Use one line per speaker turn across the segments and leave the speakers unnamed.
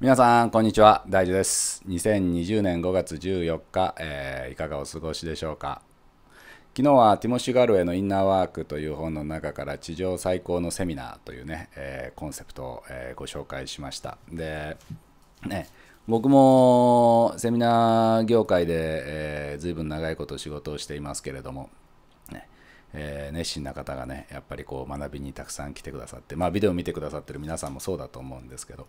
皆さん、こんにちは。大樹です。2020年5月14日、えー、いかがお過ごしでしょうか。昨日はティモシュ・ガルウェのインナーワークという本の中から地上最高のセミナーというね、えー、コンセプトを、えー、ご紹介しました。で、ね、僕もセミナー業界で、えー、随分長いこと仕事をしていますけれども、ね、えー、熱心な方がねやっぱりこう学びにたくさん来てくださってまあビデオ見てくださってる皆さんもそうだと思うんですけど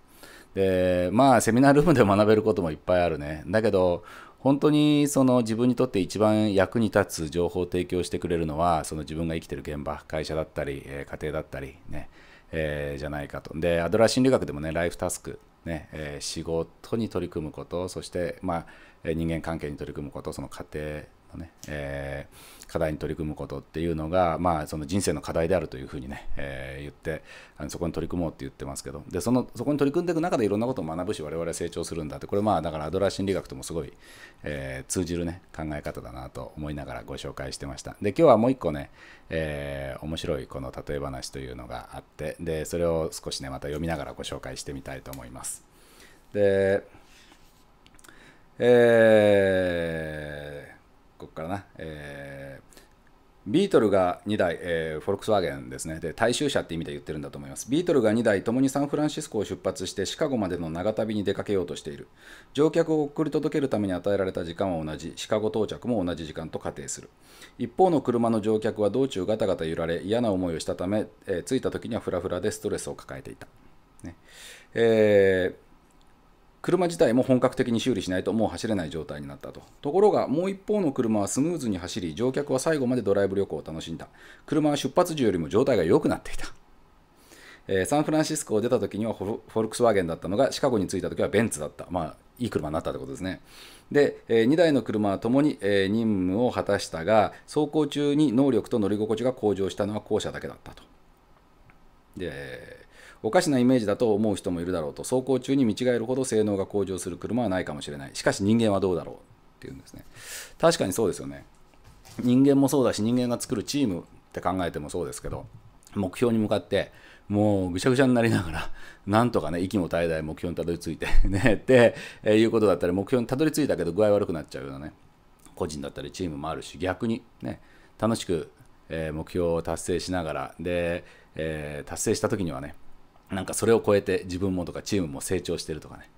でまあセミナールームで学べることもいっぱいあるねだけど本当にその自分にとって一番役に立つ情報を提供してくれるのはその自分が生きてる現場会社だったり、えー、家庭だったりね、えー、じゃないかとでアドラー心理学でもねライフタスクね、えー、仕事に取り組むことそして、まあ、人間関係に取り組むことその家庭のね、えー、課題に取り組むことっていうのが、まあ、その人生の課題であるというふうにね、えー、言ってあのそこに取り組もうって言ってますけどでそのそこに取り組んでいく中でいろんなことを学ぶし我々は成長するんだってこれまあだからアドラー心理学ともすごい、えー、通じるね考え方だなと思いながらご紹介してましたで今日はもう一個ね、えー、面白いこの例え話というのがあってでそれを少しねまた読みながらご紹介してみたいと思いますでえーこからな、えー、ビートルが2台、えー、フォルクスワーゲンですね、で大衆車って意味で言ってるんだと思います。ビートルが2台、ともにサンフランシスコを出発してシカゴまでの長旅に出かけようとしている。乗客を送り届けるために与えられた時間は同じ、シカゴ到着も同じ時間と仮定する。一方の車の乗客は道中ガタガタ揺られ、嫌な思いをしたため、えー、着いた時にはフラフラでストレスを抱えていた。ねえー車自体も本格的に修理しないともう走れない状態になったと。ところが、もう一方の車はスムーズに走り、乗客は最後までドライブ旅行を楽しんだ。車は出発時よりも状態が良くなっていた。えー、サンフランシスコを出た時にはフォルクスワーゲンだったのが、シカゴに着いた時はベンツだった。まあ、いい車になったということですね。で、えー、2台の車はともに、えー、任務を果たしたが、走行中に能力と乗り心地が向上したのは後者だけだったと。で、おかしなイメージだと思う人もいるだろうと走行中に見違えるほど性能が向上する車はないかもしれないしかし人間はどうだろうっていうんですね確かにそうですよね人間もそうだし人間が作るチームって考えてもそうですけど目標に向かってもうぐしゃぐしゃになりながら、なんとかね、息も絶え絶え目標にたどり着いて ね、っていうことだったら、目標にたどり着いたけど具合悪くなっちゃうようなね、個人だったりチームもあるし、逆にね、楽しく目標を達成しながら、で、え達成した時にはね、なんかそれを超えて自分もとかチームも成長してるとかね、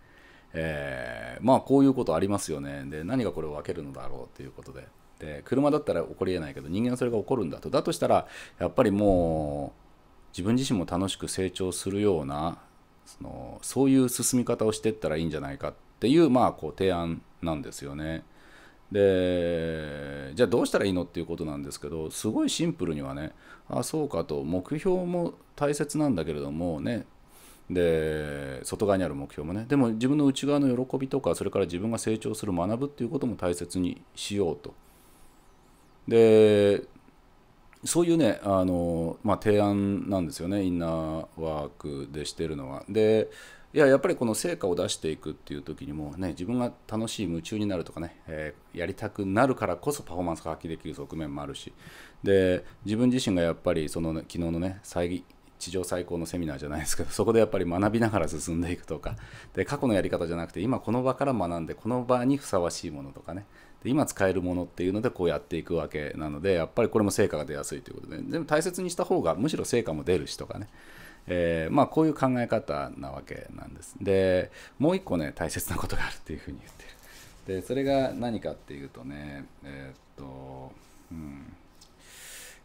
えー、まあこういうことありますよねで何がこれを分けるのだろうということでで車だったら起こりえないけど人間はそれが起こるんだとだとしたらやっぱりもう自分自身も楽しく成長するようなそのそういう進み方をしていったらいいんじゃないかっていうまあこう提案なんですよね。でじゃあどうしたらいいのっていうことなんですけどすごいシンプルにはねあそうかと目標も大切なんだけれどもねで外側にある目標もねでも自分の内側の喜びとかそれから自分が成長する学ぶっていうことも大切にしようとでそういうねあの、まあ、提案なんですよねインナーワークでしてるのは。でいややっぱりこの成果を出していくっていう時にもね自分が楽しい夢中になるとかね、えー、やりたくなるからこそパフォーマンスが発揮できる側面もあるしで自分自身がやっぱりその、ね、昨日のね再地上最高のセミナーじゃないですけどそこでやっぱり学びながら進んでいくとかで過去のやり方じゃなくて今この場から学んでこの場にふさわしいものとかねで今使えるものっていうのでこうやっていくわけなのでやっぱりこれも成果が出やすいということで全部大切にした方がむしろ成果も出るしとかねえー、まあ、こういう考え方なわけなんです。でもう一個ね大切なことがあるっていうふうに言ってる。でそれが何かっていうとねえー、っとうん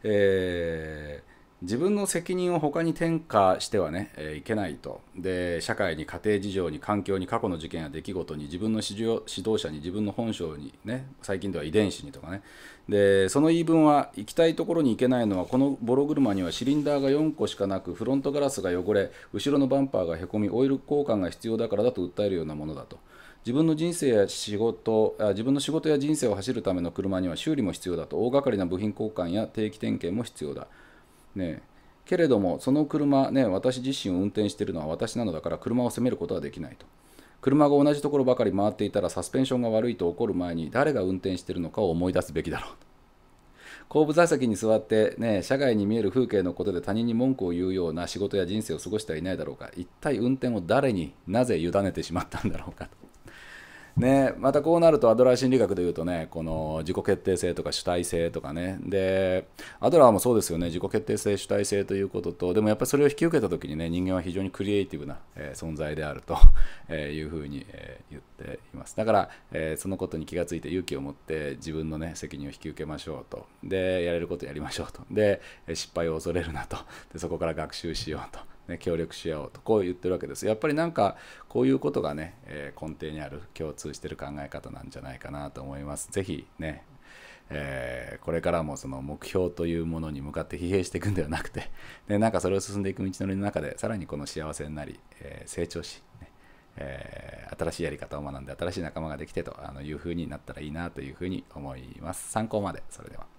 えー自分の責任を他に転嫁してはね、えー、いけないとで社会に家庭事情に環境に過去の事件や出来事に自分の指導者に自分の本性にね最近では遺伝子にとかねでその言い分は行きたいところに行けないのはこのボロ車にはシリンダーが4個しかなくフロントガラスが汚れ後ろのバンパーがへこみオイル交換が必要だからだと訴えるようなものだと。自分の人生や仕事あ自分の仕事や人生を走るための車には修理も必要だと大掛かりな部品交換や定期点検も必要だねけれども、その車、ね、私自身を運転しているのは私なのだから、車を責めることはできないと。車が同じところばかり回っていたら、サスペンションが悪いと起こる前に、誰が運転しているのかを思い出すべきだろうと。後部座席に座って、ね、社外に見える風景のことで他人に文句を言うような仕事や人生を過ごしてはいないだろうか、一体運転を誰になぜ委ねてしまったんだろうかと。ね、またこうなるとアドラー心理学でいうとねこの自己決定性とか主体性とかねでアドラーもそうですよね自己決定性主体性ということとでもやっぱりそれを引き受けた時にね人間は非常にクリエイティブな、えー、存在であると、えいうふうに、え言っていますだから、えー、そのことに気がついて勇気を持って自分のね責任を引き受けましょうとでやれることやりましょうとで失敗を恐れるなとでそこから学習しようと。ね、協力し合おうとこう言ってるわけです。やっぱりなんかこういうことがね、えー、根底にある共通してる考え方なんじゃないかなと思います。ぜひね、えー、これからもその目標というものに向かって疲弊していくんではなくてで なんかそれを進んでいく道のりの中でさらにこの幸せになり、えー、成長し、ね、えー、新しいやり方を学んで新しい仲間ができてというふうになったらいいなというふうに思います。参考までそれでは